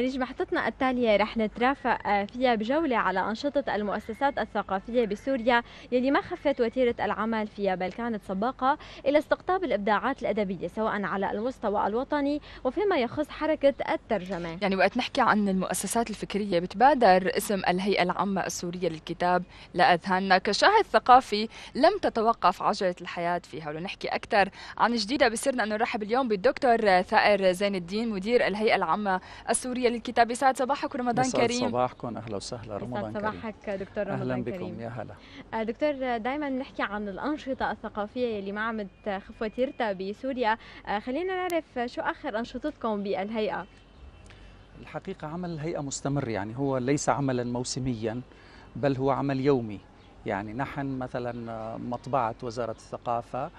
ريج محطتنا التالية رح نترافق آه، فيها بجولة على أنشطة المؤسسات الثقافية بسوريا يلي ما خفت وتيرة العمل فيها بل كانت سباقة إلى استقطاب الإبداعات الأدبية سواء على المستوى الوطني وفيما يخص حركة الترجمة يعني وقت نحكي عن المؤسسات الفكرية بتبادر اسم الهيئة العامة السورية للكتاب لأذهاننا كشاهد ثقافي لم تتوقف عجلة الحياة فيها ولنحكي أكثر عن جديدة بصيرنا أن نرحب اليوم بالدكتور ثائر زين الدين مدير الهيئة العامة السورية العربية للكتاب يسعد صباحك ورمضان كريم كريم صباحكم أهلا وسهلا رمضان كريم صباحك دكتور رمضان أهلا بكم يا هلا آه، دكتور دائما نحكي عن الأنشطة الثقافية اللي ما عم تخف آه، وتيرتها بسوريا آه، خلينا نعرف شو آخر أنشطتكم بالهيئة الحقيقة عمل الهيئة مستمر يعني هو ليس عملا موسميا بل هو عمل يومي يعني نحن مثلا مطبعة وزارة الثقافة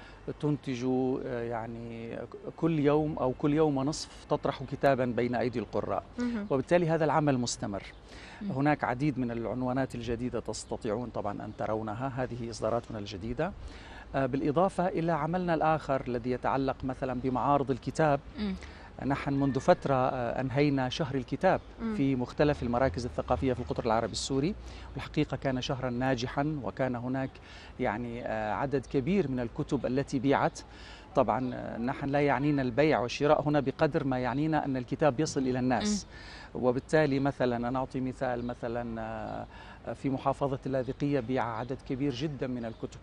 تنتج آه، يعني كل يوم أو كل يوم ونصف تطرح كتابا بين أيدي القراء وبالتالي هذا العمل مستمر هناك عديد من العنوانات الجديدة تستطيعون طبعا أن ترونها هذه إصداراتنا الجديدة آه، بالإضافة إلى عملنا الآخر الذي يتعلق مثلا بمعارض الكتاب نحن منذ فترة آه، أنهينا شهر الكتاب في مختلف المراكز الثقافية في القطر العربي السوري والحقيقة كان شهرا ناجحا وكان هناك يعني آه، عدد كبير من الكتب التي بيعت طبعا آه، نحن لا يعنينا البيع والشراء هنا بقدر ما يعنينا أن الكتاب يصل إلى الناس وبالتالي مثلا أنا أعطي مثال مثلا في محافظة اللاذقية بيع عدد كبير جدا من الكتب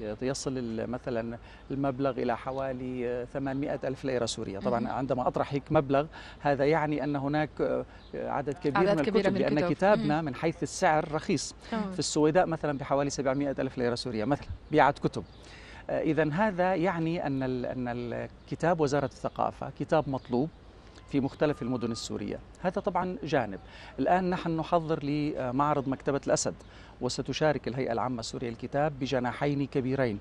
يصل مثلا المبلغ إلى حوالي 800 آه، ألف ليرة سورية طبعا عندما أطرح هيك مبلغ هذا يعني أن هناك آه، عدد كبير عدد من الكتب لأن الكتب. كتابنا من حيث السعر رخيص في السويداء مثلا بحوالي 700 ألف ليرة سورية مثلا بيعت كتب آه، إذا هذا يعني أن أن الكتاب وزارة الثقافة كتاب مطلوب في مختلف المدن السورية هذا طبعا جانب الآن نحن نحضر لمعرض مكتبة الأسد وستشارك الهيئة العامة السورية للكتاب بجناحين كبيرين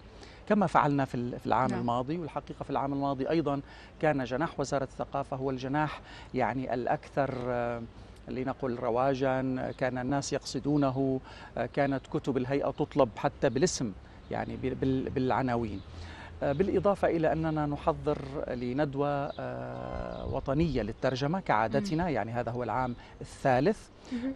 كما فعلنا في العام نعم. الماضي والحقيقة في العام الماضي أيضا كان جناح وزارة الثقافة هو الجناح يعني الأكثر آه، لنقل رواجا كان الناس يقصدونه آه، كانت كتب الهيئة تطلب حتى بالاسم يعني بالعناوين آه، بالإضافة إلى أننا نحضر لندوة آه، وطنية للترجمة كعادتنا يعني هذا هو العام الثالث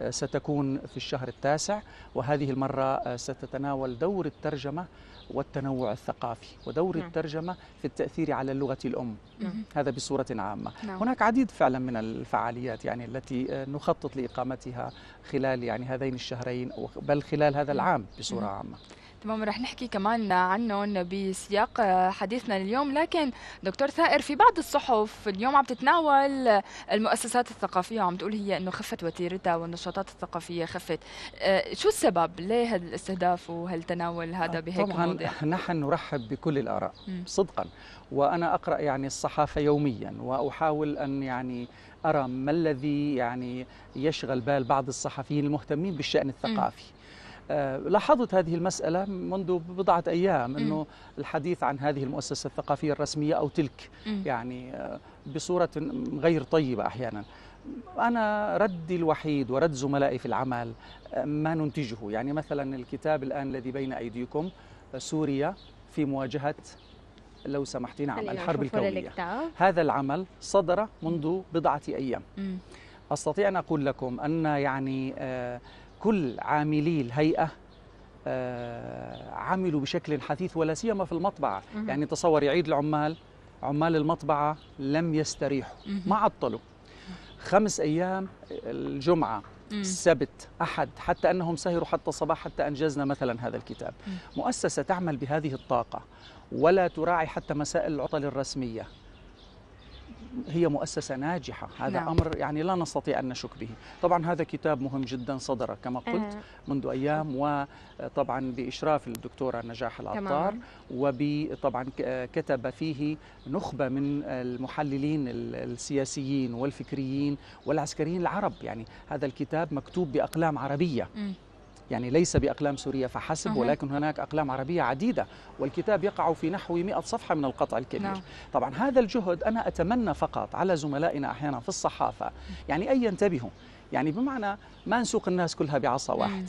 آه، ستكون في الشهر التاسع وهذه المرة ستتناول دور الترجمة والتنوع الثقافي ودور نعم. الترجمة في التأثير على اللغة الأم نعم. هذا بصورة عامة نعم. هناك عديد فعلا من الفعاليات يعني التي نخطط لإقامتها خلال يعني هذين الشهرين بل خلال هذا العام بصورة نعم. عامة تمام رح نحكي كمان عنهم بسياق حديثنا اليوم لكن دكتور ثائر في بعض الصحف اليوم عم تتناول المؤسسات الثقافية وعم تقول هي انه خفت وتيرتها والنشاطات الثقافية خفت آه، شو السبب ليه هذا الاستهداف وهالتناول هذا آه، بهيك طبعا الموضوع؟ نحن نرحب بكل الآراء صدقا وأنا أقرأ يعني الصحافة يوميا وأحاول أن يعني أرى ما الذي يعني يشغل بال بعض الصحفيين المهتمين بالشأن الثقافي م. آه، لاحظت هذه المسألة منذ بضعة أيام أنه الحديث عن هذه المؤسسة الثقافية الرسمية أو تلك يعني آه، بصورة غير طيبة أحيانا أنا ردي الوحيد ورد زملائي في العمل آه، ما ننتجه يعني مثلا الكتاب الآن الذي بين أيديكم سوريا في مواجهة لو سمحتي نعم الحرب الكونية هذا العمل صدر منذ بضعة أيام أستطيع أن أقول لكم أن يعني آه كل عاملي الهيئه آه، عملوا بشكل حثيث ولا سيما في المطبعه يعني تصور يعيد العمال عمال المطبعه لم يستريحوا ما عطلوا خمس ايام الجمعه السبت احد حتى انهم سهروا حتى الصباح حتى انجزنا مثلا هذا الكتاب مؤسسه تعمل بهذه الطاقه ولا تراعي حتى مسائل العطل الرسميه هي مؤسسة ناجحة هذا نعم. أمر يعني لا نستطيع أن نشك به طبعا هذا كتاب مهم جدا صدر كما قلت آه. منذ أيام وطبعا بإشراف الدكتورة نجاح العطار وطبعا كتب فيه نخبة من المحللين السياسيين والفكريين والعسكريين العرب يعني هذا الكتاب مكتوب بأقلام عربية م. يعني ليس بأقلام سورية فحسب ولكن هناك أقلام عربية عديدة والكتاب يقع في نحو 100 صفحة من القطع الكبير نعم. طبعا هذا الجهد أنا أتمنى فقط على زملائنا أحيانا في الصحافة يعني أن ينتبهوا يعني بمعنى ما نسوق الناس كلها بعصا واحدة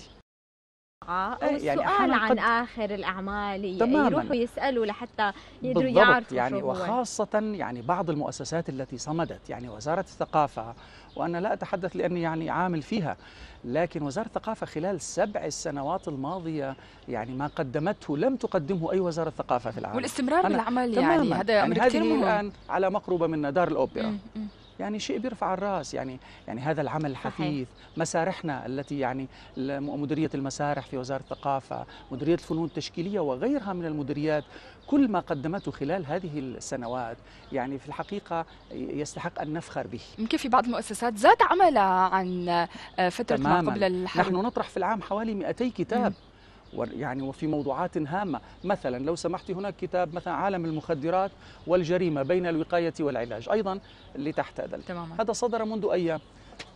آه، يعني سؤال عن آخر الأعمال تماماً. يروحوا يسألوا لحتى يقدروا يعرفوا يعني وخاصة يعني بعض المؤسسات التي صمدت يعني وزارة الثقافة وأنا لا أتحدث لأني يعني عامل فيها لكن وزارة الثقافة خلال سبع السنوات الماضية يعني ما قدمته لم تقدمه أي وزارة ثقافة في العالم والاستمرار بالعمل يعني هذا يعني هذه الآن على مقربة من دار الأوبرا م -م. يعني شيء بيرفع الراس يعني يعني هذا العمل الحثيث مسارحنا التي يعني مديريه المسارح في وزاره الثقافه مديريه الفنون التشكيليه وغيرها من المديريات كل ما قدمته خلال هذه السنوات يعني في الحقيقه يستحق ان نفخر به يمكن في بعض المؤسسات زاد عملها عن آه، فتره تماماً. ما قبل الحرب نحن نطرح في العام حوالي 200 كتاب مم. يعني وفي موضوعات هامة مثلا لو سمحت هناك كتاب مثلا عالم المخدرات والجريمة بين الوقاية والعلاج أيضا لتحت هذا تماما. هذا صدر منذ أيام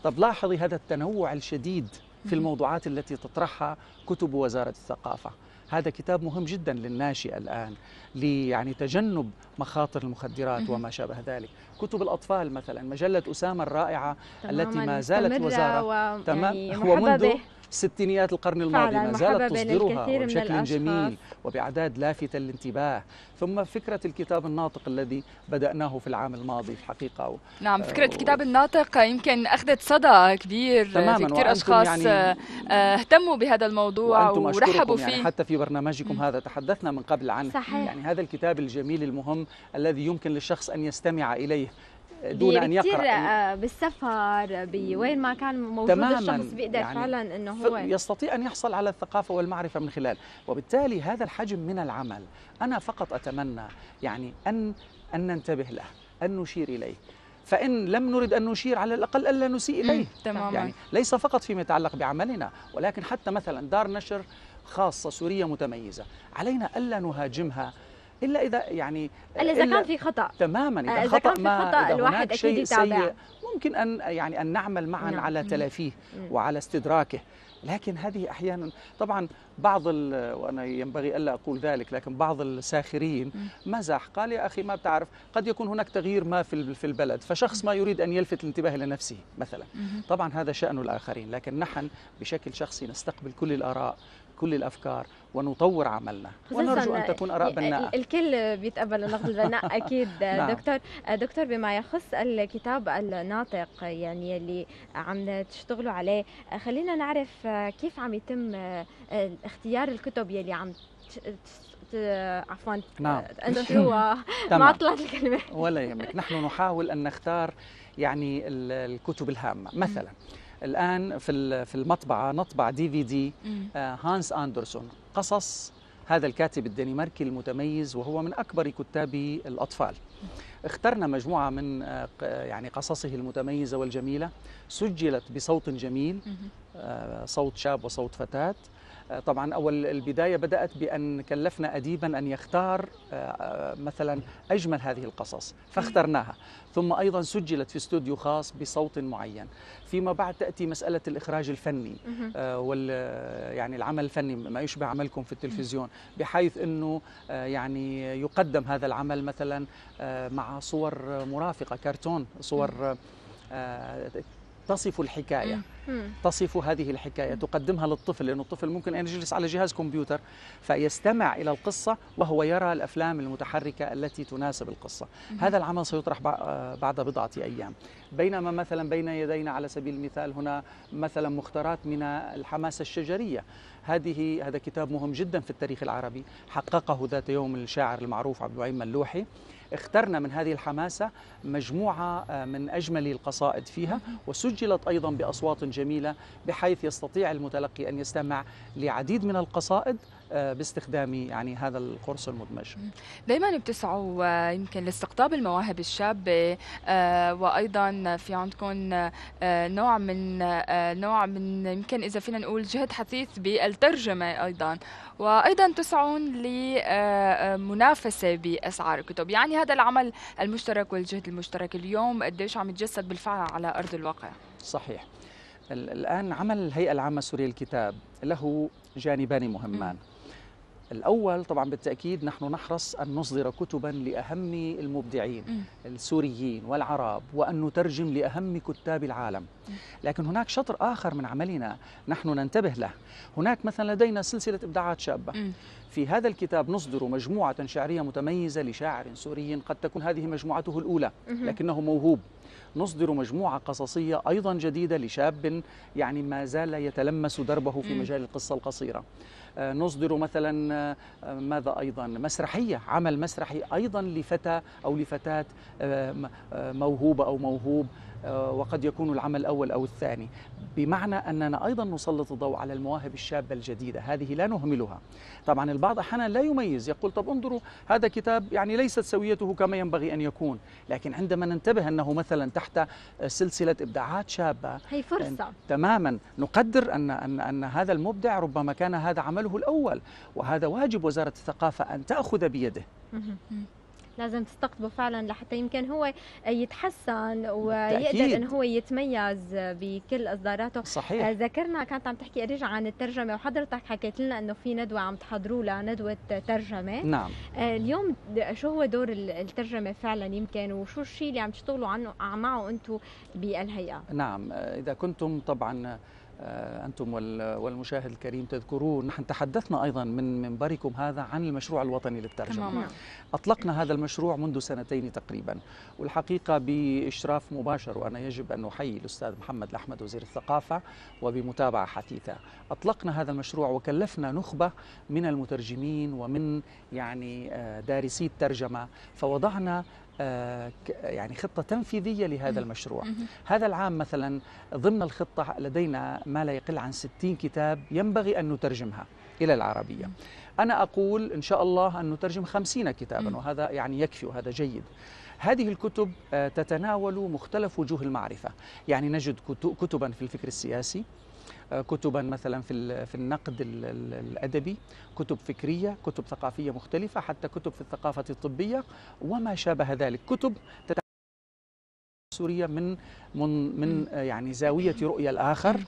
طب لاحظي هذا التنوع الشديد في الموضوعات التي تطرحها كتب وزارة الثقافة هذا كتاب مهم جدا للناشئ الآن ليعني تجنب مخاطر المخدرات وما شابه ذلك كتب الأطفال مثلا مجلة أسامة الرائعة التي ما زالت وزارة و... تمام يعني ومنذ ستينيات القرن الماضي ما زالت تصدرها بشكل جميل وبأعداد لافتة للانتباه ثم فكرة الكتاب الناطق الذي بدأناه في العام الماضي في الحقيقة نعم فكرة آه، و... الكتاب الناطق يمكن أخذت صدى كبير تماما في كثير أشخاص يعني آه، اهتموا بهذا الموضوع ورحبوا يعني فيه يعني حتى في برنامجكم م. هذا تحدثنا من قبل عنه صحيح. يعني هذا الكتاب الجميل المهم الذي يمكن للشخص أن يستمع إليه دون ان يقرا آه، بالسفر بوين ما كان موجود تماماً الشخص بيقدر يعني فعلا انه هو يستطيع ان يحصل على الثقافه والمعرفه من خلال وبالتالي هذا الحجم من العمل انا فقط اتمنى يعني ان ان ننتبه له ان نشير اليه فإن لم نرد أن نشير على الأقل ألا نسيء إليه تماما يعني ليس فقط فيما يتعلق بعملنا ولكن حتى مثلا دار نشر خاصة سورية متميزة علينا ألا نهاجمها الا اذا يعني الا اذا كان في خطا تماما اذا, آه، إذا خطا كان في خطا إذا الواحد اكيد يتابع ممكن ان يعني ان نعمل معا نعم. على تلافيه نعم. وعلى استدراكه لكن هذه احيانا طبعا بعض وانا ينبغي الا اقول ذلك لكن بعض الساخرين مزح قال يا اخي ما بتعرف قد يكون هناك تغيير ما في في البلد فشخص ما يريد ان يلفت الانتباه لنفسه مثلا طبعا هذا شان الاخرين لكن نحن بشكل شخصي نستقبل كل الاراء كل الافكار ونطور عملنا ونرجو ان تكون اراء بناءه الكل بيتقبل النقد البناء اكيد نعم. دكتور دكتور بما يخص الكتاب الناطق يعني اللي عم تشتغلوا عليه خلينا نعرف كيف عم يتم آه، اختيار الكتب يلي عم عفوا نعم انشوها آه، ما طلعت الكلمه ولا يهمك نحن نحاول ان نختار يعني الكتب الهامه مثلا م. الان في في المطبعه نطبع دي في دي هانس اندرسون قصص هذا الكاتب الدنماركي المتميز وهو من اكبر كتاب الاطفال اخترنا مجموعه من آه، يعني قصصه المتميزه والجميله سجلت بصوت جميل آه، صوت شاب وصوت فتاه طبعا أول البداية بدأت بأن كلفنا أديبا أن يختار آه، مثلا أجمل هذه القصص فاخترناها ثم أيضا سجلت في استوديو خاص بصوت معين فيما بعد تأتي مسألة الإخراج الفني آه، وال يعني العمل الفني ما يشبه عملكم في التلفزيون بحيث أنه آه، يعني يقدم هذا العمل مثلا مع صور مرافقة كرتون صور تصف الحكاية تصف هذه الحكاية تقدمها للطفل لانه الطفل ممكن أن يجلس على جهاز كمبيوتر فيستمع إلى القصة وهو يرى الأفلام المتحركة التي تناسب القصة هذا العمل سيطرح آه، بعد بضعة أيام بينما مثلا بين يدينا على سبيل المثال هنا مثلا مختارات من الحماسة الشجرية هذه هذا كتاب مهم جدا في التاريخ العربي حققه ذات يوم الشاعر المعروف عبد الوهاب ملوحي اخترنا من هذه الحماسة مجموعة آه، من أجمل القصائد فيها وسجلت أيضا بأصوات جميلة بحيث يستطيع المتلقي أن يستمع لعديد من القصائد آه، باستخدام يعني هذا القرص المدمج دائما بتسعوا آه، يمكن لاستقطاب المواهب الشابه آه، وايضا في عندكم نوع من نوع من يمكن اذا فينا نقول جهد حثيث بالترجمه ايضا وايضا تسعون لمنافسه باسعار الكتب يعني هذا العمل المشترك والجهد المشترك اليوم قديش عم يتجسد بالفعل على ارض الواقع صحيح الان عمل الهيئه العامه السوريه للكتاب له جانبان مهمان م. الأول طبعا بالتأكيد نحن نحرص أن نصدر كتبا لأهم المبدعين م. السوريين والعرب وأن نترجم لأهم كتاب العالم م. لكن هناك شطر آخر من عملنا نحن ننتبه له هناك مثلا لدينا سلسلة إبداعات شابة م. في هذا الكتاب نصدر مجموعة شعرية متميزة لشاعر سوري قد تكون هذه مجموعته الأولى لكنه موهوب نصدر مجموعة قصصية أيضا جديدة لشاب يعني ما زال يتلمس دربه في مجال القصة القصيرة نصدر مثلا آه، ماذا أيضا مسرحية عمل مسرحي أيضا لفتى أو لفتاة آه، آه، موهوبة أو موهوب وقد يكون العمل الأول أو الثاني بمعنى أننا أيضا نسلط الضوء على المواهب الشابة الجديدة هذه لا نهملها طبعا البعض أحيانا لا يميز يقول طب انظروا هذا كتاب يعني ليست سويته كما ينبغي أن يكون لكن عندما ننتبه أنه مثلا تحت سلسلة إبداعات شابة هي فرصة تماما نقدر أن, أن, أن هذا المبدع ربما كان هذا عمله يفعله الأول وهذا واجب وزارة الثقافة أن تأخذ بيده لازم تستقطبه فعلا لحتى يمكن هو يتحسن ويقدر تأكيد. ان هو يتميز بكل اصداراته صحيح آه، ذكرنا كانت عم تحكي ارجع عن الترجمه وحضرتك حكيت لنا انه في ندوه عم تحضروا لها ندوه ترجمه نعم آه، اليوم شو هو دور الترجمه فعلا يمكن وشو الشيء اللي عم تشتغلوا عنه معه انتم بالهيئه نعم آه، اذا كنتم طبعا آه، أنتم والمشاهد الكريم تذكرون نحن تحدثنا أيضا من منبركم هذا عن المشروع الوطني للترجمة تمام. أطلقنا هذا المشروع منذ سنتين تقريبا والحقيقة بإشراف مباشر وأنا يجب أن أحيي الأستاذ محمد الأحمد وزير الثقافة وبمتابعة حثيثة أطلقنا هذا المشروع وكلفنا نخبة من المترجمين ومن يعني آه، دارسي الترجمة فوضعنا آه، يعني خطة تنفيذية لهذا المشروع هذا العام مثلا ضمن الخطة لدينا ما لا يقل عن 60 كتاب ينبغي أن نترجمها إلى العربية أنا أقول إن شاء الله أن نترجم خمسين كتابا وهذا يعني يكفي وهذا جيد هذه الكتب آه، تتناول مختلف وجوه المعرفة يعني نجد كتبا في الفكر السياسي كتبا مثلا في في النقد الادبي كتب فكريه كتب ثقافيه مختلفه حتى كتب في الثقافه الطبيه وما شابه ذلك كتب سوريا من من من يعني زاويه رؤيه الاخر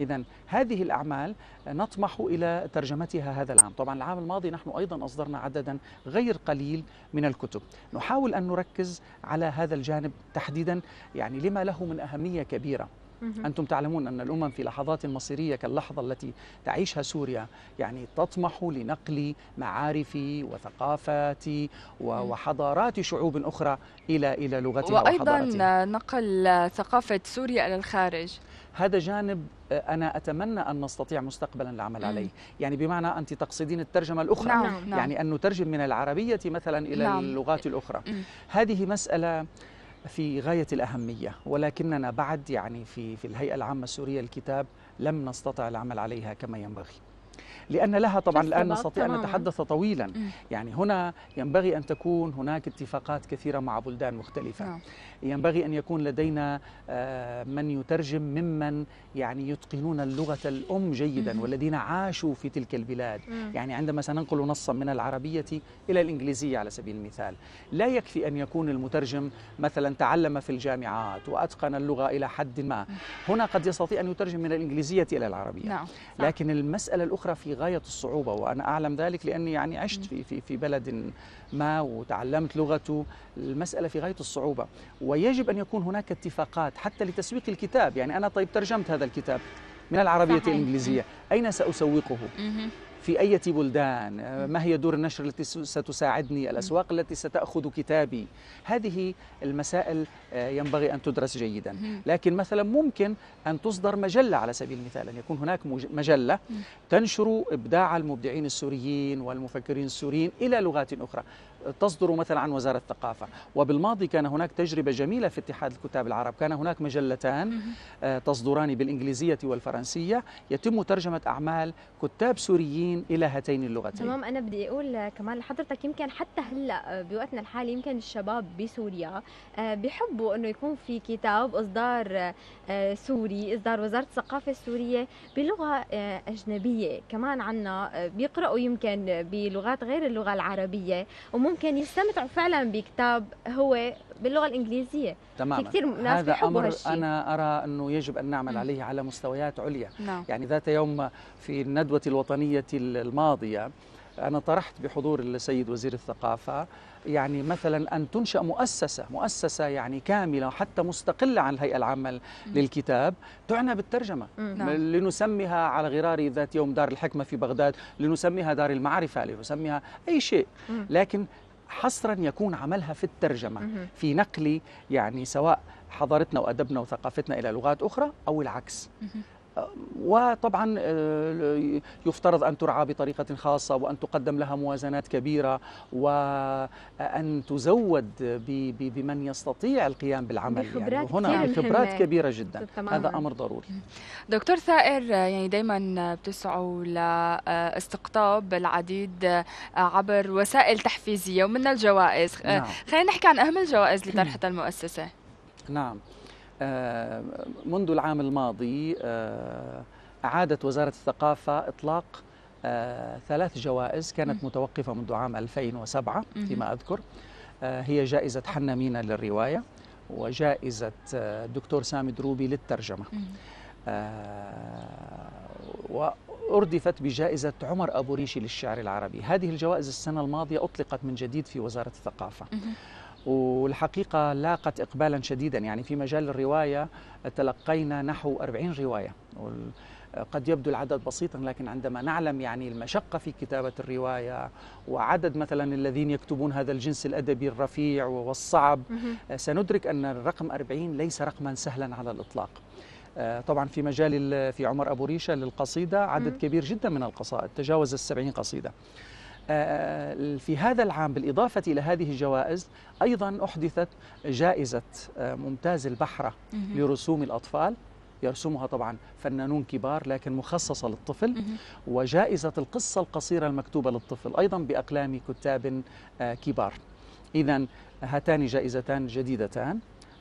اذا هذه الاعمال نطمح الى ترجمتها هذا العام طبعا العام الماضي نحن ايضا اصدرنا عددا غير قليل من الكتب نحاول ان نركز على هذا الجانب تحديدا يعني لما له من اهميه كبيره أنتم تعلمون أن الأمم في لحظات مصيرية كاللحظة التي تعيشها سوريا يعني تطمح لنقل معارف وثقافات وحضارات شعوب أخرى إلى إلى لغتها وأيضا وحضارتها. نقل ثقافة سوريا إلى الخارج هذا جانب آه، أنا أتمنى أن نستطيع مستقبلا العمل عليه يعني بمعنى أنت تقصدين الترجمة الأخرى نعم،, نعم. يعني أن نترجم من العربية مثلا إلى نعم. اللغات الأخرى مم. هذه مسألة في غاية الأهمية ولكننا بعد يعني في في الهيئة العامة السورية الكتاب لم نستطع العمل عليها كما ينبغي لأن لها طبعا الآن نستطيع أن نتحدث طويلا يعني هنا ينبغي أن تكون هناك اتفاقات كثيرة مع بلدان مختلفة نعم. ينبغي أن يكون لدينا آه، من يترجم ممن يعني يتقنون اللغة الأم جيدا والذين عاشوا في تلك البلاد يعني عندما سننقل نصا من العربية إلى الإنجليزية على سبيل المثال لا يكفي أن يكون المترجم مثلا تعلم في الجامعات وأتقن اللغة إلى حد ما هنا قد يستطيع أن يترجم من الإنجليزية إلى العربية نعم، لكن المسألة الأخرى في غاية الصعوبة وأنا أعلم ذلك لأني يعني عشت في, في, في بلد ما وتعلمت لغته المسألة في غاية الصعوبة ويجب أن يكون هناك اتفاقات حتى لتسويق الكتاب يعني أنا طيب ترجمت هذا الكتاب من العربية صحيح. الإنجليزية أين سأسوقه؟ في أي بلدان ما هي دور النشر التي ستساعدني الأسواق التي ستأخذ كتابي هذه المسائل آه، ينبغي أن تدرس جيدا لكن مثلا ممكن أن تصدر مجلة على سبيل المثال أن يكون هناك مجلة تنشر إبداع المبدعين السوريين والمفكرين السوريين إلى لغات أخرى تصدر مثلا عن وزارة الثقافة وبالماضي كان هناك تجربة جميلة في اتحاد الكتاب العرب كان هناك مجلتان آه، تصدران بالإنجليزية والفرنسية يتم ترجمة أعمال كتاب سوريين إلى هاتين اللغتين تمام أنا بدي أقول كمان لحضرتك يمكن حتى هلأ بوقتنا الحالي يمكن الشباب بسوريا آه، بحبوا أنه يكون في كتاب إصدار آه، سوري إصدار وزارة الثقافة السورية بلغة أجنبية كمان عنا بيقرأوا يمكن بلغات غير اللغة العربية وم ممكن يستمتعوا فعلا بكتاب هو باللغه الانجليزيه تماما في كثير ناس هذا امر هالشي. انا ارى انه يجب ان نعمل م. عليه على مستويات عليا لا. نعم. يعني ذات يوم في الندوه الوطنيه الماضيه أنا طرحت بحضور السيد وزير الثقافة يعني مثلا أن تنشأ مؤسسة مؤسسة يعني كاملة حتى مستقلة عن الهيئة العامة للكتاب تعنى بالترجمة نعم. لنسميها على غرار ذات يوم دار الحكمة في بغداد لنسميها دار المعرفة لنسميها أي شيء لكن حصرا يكون عملها في الترجمة في نقل يعني سواء حضارتنا وأدبنا وثقافتنا إلى لغات أخرى أو العكس وطبعا آه، يفترض أن ترعى بطريقة خاصة وأن تقدم لها موازنات كبيرة وأن تزود بمن يستطيع القيام بالعمل يعني بخبرات يعني هنا خبرات كبيرة جدا تماما. هذا أمر ضروري دكتور ثائر يعني دايما بتسعوا لاستقطاب العديد عبر وسائل تحفيزية ومنها الجوائز نعم. خلينا نحكي عن أهم الجوائز اللي طرحتها المؤسسة نعم آه، منذ العام الماضي آه، أعادت وزارة الثقافة إطلاق آه، ثلاث جوائز كانت متوقفة منذ عام 2007 فيما أذكر هي جائزة حنا مينا للرواية وجائزة الدكتور سامي دروبي للترجمة وأردفت بجائزة عمر أبو ريشي للشعر العربي هذه الجوائز السنة الماضية أطلقت من جديد في وزارة الثقافة والحقيقة لاقت إقبالا شديدا يعني في مجال الرواية تلقينا نحو 40 رواية قد يبدو العدد بسيطا لكن عندما نعلم يعني المشقة في كتابة الرواية وعدد مثلا الذين يكتبون هذا الجنس الأدبي الرفيع والصعب سندرك أن الرقم 40 ليس رقما سهلا على الإطلاق آه، طبعا في مجال في عمر أبو ريشة للقصيدة عدد كبير جدا من القصائد تجاوز السبعين قصيدة آه، في هذا العام بالإضافة إلى هذه الجوائز أيضا أحدثت جائزة آه، ممتاز البحرة لرسوم الأطفال يرسمها طبعا فنانون كبار لكن مخصصة للطفل وجائزة القصة القصيرة المكتوبة للطفل أيضا بأقلام كتاب آه، كبار إذا هاتان جائزتان جديدتان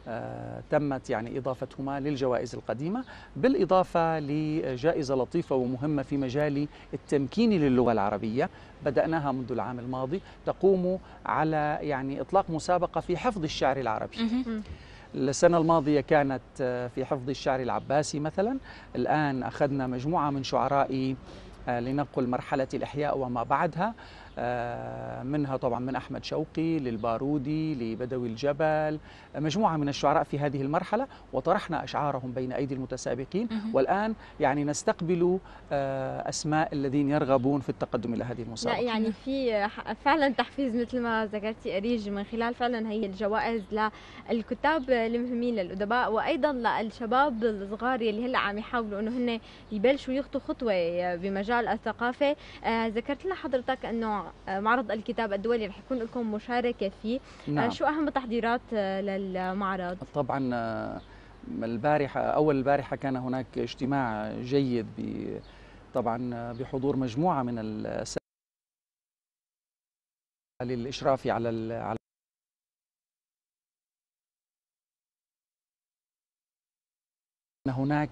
آه، تمت يعني إضافتهما للجوائز القديمة بالإضافة لجائزة لطيفة ومهمة في مجال التمكين للغة العربية بدأناها منذ العام الماضي تقوم على يعني إطلاق مسابقة في حفظ الشعر العربي السنة الماضية كانت آه، في حفظ الشعر العباسي مثلا الآن أخذنا مجموعة من شعراء آه، لنقل مرحلة الإحياء وما بعدها آه، منها طبعا من أحمد شوقي للبارودي لبدوي الجبل آه، مجموعة من الشعراء في هذه المرحلة وطرحنا أشعارهم بين أيدي المتسابقين والآن يعني نستقبل آه، أسماء الذين يرغبون في التقدم إلى هذه المسابقة لا يعني في فعلا تحفيز مثل ما ذكرتي أريج من خلال فعلا هي الجوائز للكتاب المهمين للأدباء وأيضا للشباب الصغار اللي هلا عم يحاولوا أنه هن يبلشوا يخطوا خطوة بمجال الثقافة ذكرت لنا حضرتك أنه معرض الكتاب الدولي رح يكون لكم مشاركه فيه آه، نعم. شو اهم التحضيرات آه، للمعرض طبعا آه، البارحه اول البارحه كان هناك اجتماع جيد ب طبعا بحضور مجموعه من للاشراف على على هناك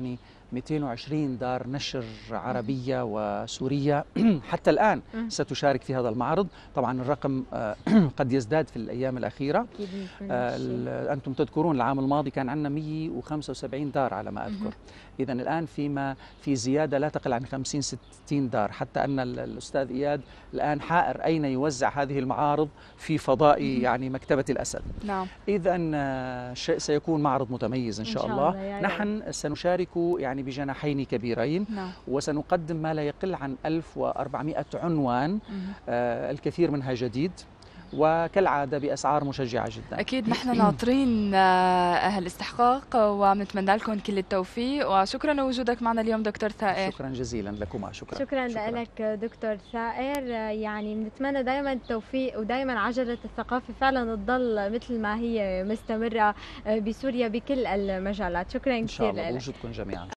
يعني 220 دار نشر عربية وسورية حتى الآن ستشارك في هذا المعرض طبعا الرقم قد يزداد في الأيام الأخيرة آه، أنتم تذكرون العام الماضي كان عندنا 175 دار على ما أذكر إذا الآن فيما في زيادة لا تقل عن 50 60 دار حتى أن الأستاذ إياد الآن حائر أين يوزع هذه المعارض في فضاء يعني مكتبة الأسد نعم إذا آه، سيكون معرض متميز إن شاء, إن شاء الله, الله نحن سنشارك يعني بجناحين كبيرين نعم. وسنقدم ما لا يقل عن 1400 عنوان آه الكثير منها جديد وكالعادة بأسعار مشجعة جدا أكيد نحن ناطرين هالاستحقاق آه، ونتمنى لكم كل التوفيق وشكرا لوجودك معنا اليوم دكتور ثائر شكرا جزيلا لكما شكرا شكرا, شكرا. لك دكتور ثائر يعني نتمنى دائما التوفيق ودائما عجلة الثقافة فعلا تضل مثل ما هي مستمرة آه، بسوريا بكل المجالات شكرا كثير إن شاء الله وجودكم جميعا